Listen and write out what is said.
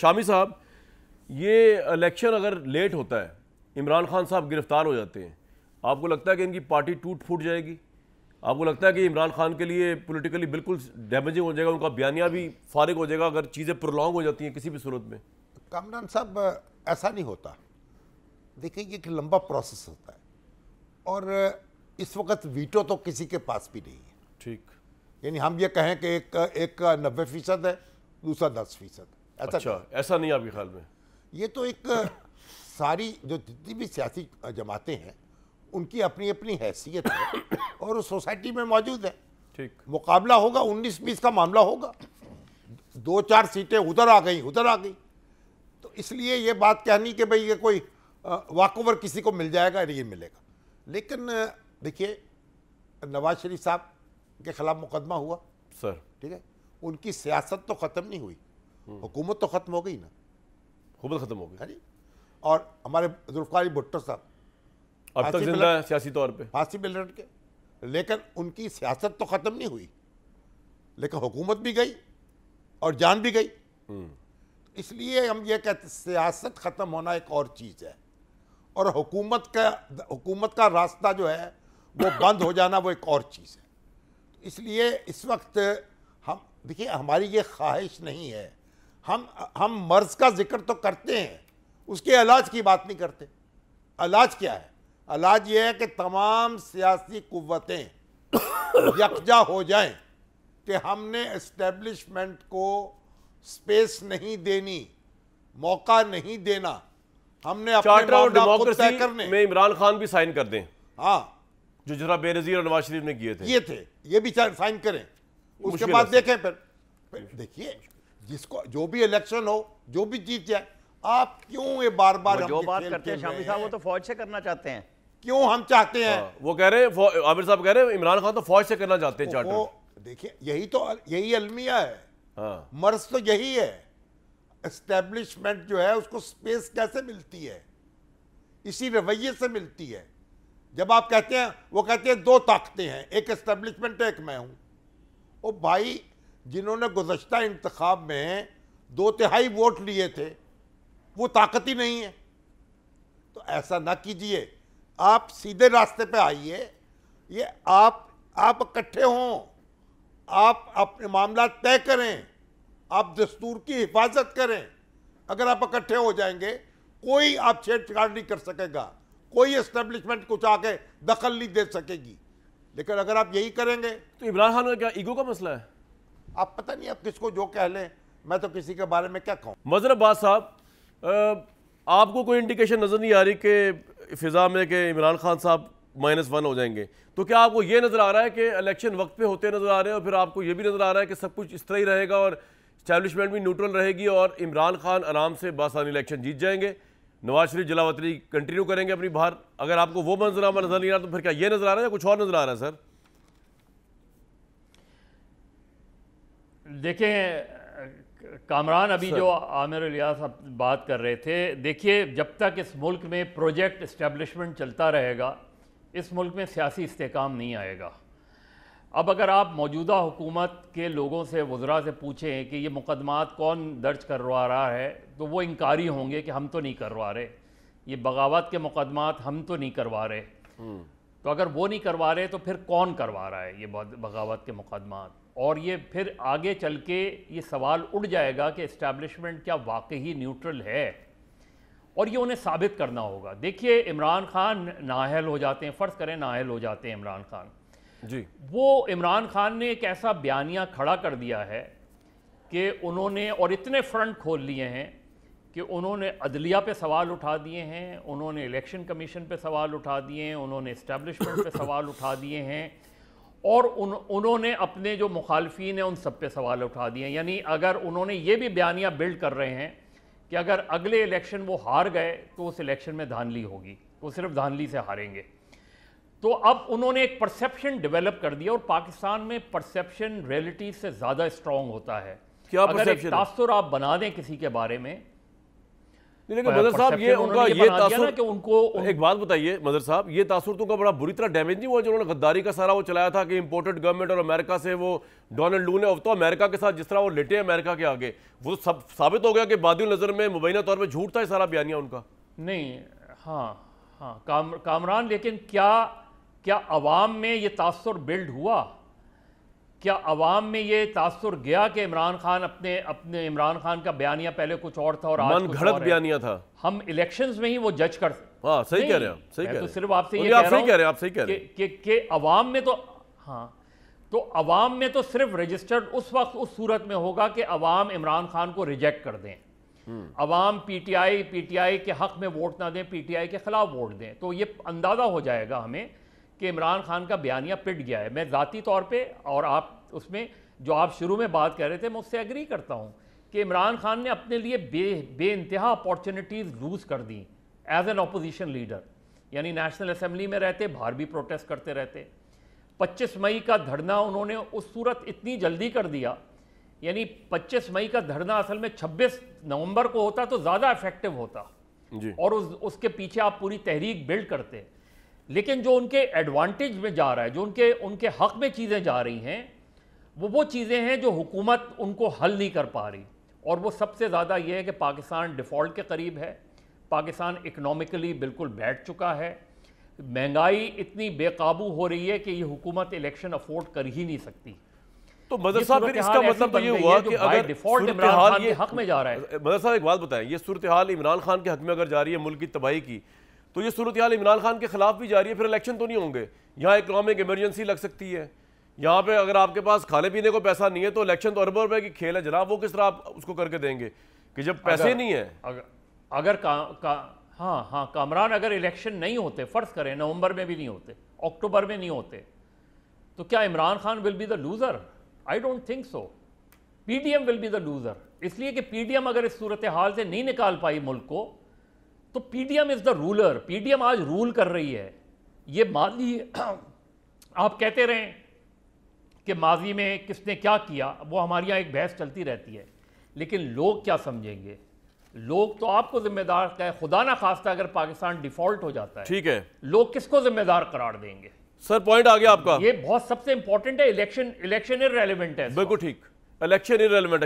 शामी साहब ये इलेक्शन अगर लेट होता है इमरान खान साहब गिरफ्तार हो जाते हैं आपको लगता है कि इनकी पार्टी टूट फूट जाएगी आपको लगता है कि इमरान खान के लिए पॉलिटिकली बिल्कुल डैमेजिंग हो जाएगा उनका बयानिया भी फारिग हो जाएगा अगर चीज़ें प्रोलॉन्ग हो जाती हैं किसी भी सूरत में कामरान साहब ऐसा नहीं होता देखिए एक लंबा प्रोसेस होता है और इस वक्त वीटो तो किसी के पास भी नहीं है ठीक यानी हम ये कहें कि एक एक नब्बे फीसद है दूसरा दस फीसद है ऐसा अच्छा ऐसा नहीं आपके ख्याल में ये तो एक सारी जो जितनी भी सियासी जमातें हैं उनकी अपनी अपनी हैसियत है और उस सोसाइटी में मौजूद है ठीक मुकाबला होगा उन्नीस बीस का मामला होगा दो चार सीटें उधर आ गई उधर आ गई तो इसलिए ये बात कहनी कि भाई ये कोई वाकओवर किसी को मिल जाएगा अरे ये मिलेगा लेकिन देखिए नवाज शरीफ साहब के खिलाफ मुकदमा हुआ सर ठीक है उनकी सियासत तो ख़त्म नहीं हुई हुकूमत तो ख़त्म हो गई ना हुकूमत ख़त्म हो गई हाँ जी और हमारे जुल्फ़ारी भुट्टो साहब अब तक जिंदा है सियासी तौर पे फांसी पे लट के लेकिन उनकी सियासत तो ख़त्म नहीं हुई लेकिन हुकूमत भी गई और जान भी गई हम्म। इसलिए हम ये कहते सियासत ख़त्म होना एक और चीज़ है और हुकूमत का हुकूमत का रास्ता जो है वो बंद हो जाना वो एक और चीज़ है तो इसलिए इस वक्त हम देखिए हमारी ये ख्वाहिश नहीं है हम हम मर्ज का जिक्र तो करते हैं उसके इलाज की बात नहीं करते इलाज क्या है इलाज यह है कि तमाम सियासी कुतें यकजा हो जाएं कि हमने इस्टेब्लिशमेंट को स्पेस नहीं देनी मौका नहीं देना हमने अपने में इमरान खान भी साइन कर दें हाँ जो जरा बेनजीर और नवाज शरीफ ने किए थे ये थे ये भी साइन करें उसके बाद देखें फिर देखिए जिसको जो भी इलेक्शन हो जो भी जीत जाए आप क्यों ये बार बार जो बात करते हैं शामी साहब वो तो फौज से करना चाहते हैं क्यों हम चाहते हैं हाँ, वो कह रहे हैं आमिर साहब कह रहे हैं इमरान खान तो फौज से करना चाहते हैं चार्टर देखिए यही तो यही अलमिया है हाँ। मर्ज तो यही है एस्टेब्लिशमेंट जो है उसको स्पेस कैसे मिलती है इसी रवैये से मिलती है जब आप कहते हैं वो कहते हैं दो ताकतें हैं एक एस्टेब्लिशमेंट है एक मैं हूं ओ भाई जिन्होंने गुजशत इंतखब में दो तिहाई वोट लिए थे वो ताकत ही नहीं है तो ऐसा ना कीजिए आप सीधे रास्ते पे आइए ये आप आप इकट्ठे हों आप अपने मामला तय करें आप दस्तूर की हिफाजत करें अगर आप इकट्ठे हो जाएंगे कोई आप छेड़छाड़ नहीं कर सकेगा कोई इस्टेब्लिशमेंट कुछ आके दखल नहीं दे सकेगी लेकिन अगर आप यही करेंगे तो इमरान खान का क्या ईगो का मसला है आप पता नहीं आप किसको जो कह लें मैं तो किसी के बारे में क्या कहूँ मजर अब्बास साहब आपको कोई इंडिकेशन नज़र नहीं आ रही कि फिजा में कि इमरान खान साहब माइनस वन हो जाएंगे तो क्या आपको ये नज़र आ रहा है कि इलेक्शन वक्त पे होते नज़र आ रहे हैं और फिर आपको ये भी नज़र आ रहा है कि सब कुछ इस तरह ही रहेगा और स्टैब्लिशमेंट भी न्यूट्रल रहेगी और इमरान खान आराम से बासानी इलेक्शन जीत जाएंगे नवाज शरीफ जलावतरी कंटिन्यू करेंगे अपनी बाहर अगर आपको वो मंजरामा नज़र नहीं आ रहा तो फिर क्या ये नज़र आ रहा है या कुछ और नज़र आ रहा है सर देखें कामरान अभी जो आमिर इलियास आप बात कर रहे थे देखिए जब तक इस मुल्क में प्रोजेक्ट इस्टेब्लिशमेंट चलता रहेगा इस मुल्क में सियासी इसकाम नहीं आएगा अब अगर आप मौजूदा हुकूमत के लोगों से वज्रा से पूछें कि ये मुकदमात कौन दर्ज करवा रहा है तो वो इनकारी होंगे कि हम तो नहीं करवा रहे ये बगावत के मुकदमात हम तो नहीं करवा रहे हम्म। तो अगर वो नहीं करवा रहे तो फिर कौन करवा रहा है ये बगावत के मुकदमात और ये फिर आगे चल के ये सवाल उठ जाएगा कि इस्टेब्लिशमेंट क्या वाकई न्यूट्रल है और ये उन्हें साबित करना होगा देखिए इमरान खान नाहल हो जाते हैं फ़र्ज़ करें नाहल हो जाते हैं इमरान खान जी वो इमरान खान ने एक ऐसा बयानिया खड़ा कर दिया है कि उन्होंने और इतने फ्रंट खोल लिए हैं कि उन्होंने अदलिया पे सवाल उठा दिए हैं उन्होंने इलेक्शन कमीशन पे सवाल उठा दिए हैं उन्होंने इस्टेब्लिशमेंट पे सवाल उठा दिए हैं और उन उन्होंने अपने जो मुखालफी हैं उन सब पे सवाल उठा दिए यानी अगर उन्होंने ये भी बयानियाँ बिल्ड कर रहे हैं कि अगर अगले इलेक्शन वो हार गए तो उस इलेक्शन में धानली होगी वो सिर्फ धानली से हारेंगे तो अब उन्होंने एक परसेप्शन डेवलप कर दिया और पाकिस्तान में परसेप्शन रियलिटी से ज़्यादा स्ट्रांग होता है क्या अगर एक तासर आप बना दें किसी के बारे में लेकिन मदर साहब ये उनका ये तासुर कि उनको उन... एक बात बताइए मदर साहब ये तासुर तो का बड़ा बुरी तरह डैमेज नहीं हुआ जिन्होंने गद्दारी का सारा वो चलाया था कि इंपोर्टेड गवर्नमेंट और अमेरिका से वो डोनाल्ड लू ने तो अमेरिका के साथ जिस तरह वो लेटे हैं अमेरिका के आगे वो सब साबित हो गया कि बादी नज़र में मुबैना तौर पर झूठ था सारा बयानिया उनका नहीं हाँ हाँ काम कामरान लेकिन क्या क्या आवाम में ये तासुर बिल्ड हुआ क्या अवाम में ये तासुर गया कि इमरान खान अपने अपने इमरान खान का बयानिया पहले कुछ और था और आज घड़क बयानिया था हम इलेक्शंस में ही वो जज कर हाँ तो सही कह रहे हैं सही कह रहे हैं तो सिर्फ आपसे ये आप सही कह रहे हैं आप सही कह रहे हैं कि कि अवाम में तो हाँ तो अवाम में तो सिर्फ रजिस्टर्ड उस वक्त उस सूरत में होगा कि अवाम इमरान खान को रिजेक्ट कर दें अवाम पीटीआई पीटीआई के हक में वोट ना दें पीटीआई के खिलाफ वोट दें तो ये अंदाज़ा हो जाएगा हमें कि इमरान खान का बयानिया पिट गया है मैं ज़ाती तौर पर और आप उसमें जो आप शुरू में बात कर रहे थे मैं उससे एग्री करता हूँ कि इमरान खान ने अपने लिए बे बे इंतहा अपॉर्चुनिटीज़ लूज़ कर दी एज एन अपोजिशन लीडर यानी नेशनल असम्बली में रहते बाहर भी प्रोटेस्ट करते रहते 25 मई का धरना उन्होंने उस सूरत इतनी जल्दी कर दिया यानी 25 मई का धरना असल में 26 नवंबर को होता तो ज़्यादा इफेक्टिव होता और उस उसके पीछे आप पूरी तहरीक बिल्ड करते लेकिन जो उनके एडवांटेज में जा रहा है जो उनके उनके हक में चीज़ें जा रही हैं वो वो चीज़ें हैं जो हुकूमत उनको हल नहीं कर पा रही और वो सबसे ज़्यादा ये है कि पाकिस्तान डिफ़ॉल्ट के करीब है पाकिस्तान इकनॉमिकली बिल्कुल बैठ चुका है महंगाई इतनी बेकाबू हो रही है कि ये हुकूमत इलेक्शन अफोर्ड कर ही नहीं सकती तो मदर साहब फिर इसका मतलब तो ये हुआ कि अगर डिफॉल्ट इमरान खान के हक में जा रहा है मदर साहब एक बात बताएं ये सूरत हाल इमरान खान के हक में अगर जा रही है मुल्क की तबाही की तो ये सूरत हाल इमरान खान के खिलाफ भी जा रही है फिर इलेक्शन तो नहीं होंगे यहाँ इकनॉमिक इमरजेंसी लग सकती है यहाँ पे अगर आपके पास खाने पीने को पैसा नहीं है तो इलेक्शन तो अरबों रुपए की खेल है जनाब वो किस तरह आप उसको करके देंगे कि जब पैसे अगर, नहीं है अगर अगर का, का हाँ हाँ कामरान अगर इलेक्शन नहीं होते फर्ज करें नवंबर में भी नहीं होते अक्टूबर में नहीं होते तो क्या Imran Khan will be the loser I don't think so PDM will be the loser इसलिए कि एम अगर इस सूरत हाल से नहीं निकाल पाई मुल्क को तो PDM is the ruler PDM आज रूल कर रही है ये माजी आप कहते रहें कि माजी में किसने क्या किया वो हमारे यहाँ एक बहस चलती रहती है लेकिन लोग क्या समझेंगे लोग तो आपको जिम्मेदार कह खुदा ना खास्ता अगर पाकिस्तान डिफॉल्ट हो जाता है ठीक है लोग किसको जिम्मेदार करार देंगे सर पॉइंट आ गया आपका ये बहुत सबसे इंपॉर्टेंट है इलेक्शन इलेक्शन रेलिवेंट है बिल्कुल ठीक इलेक्शन इन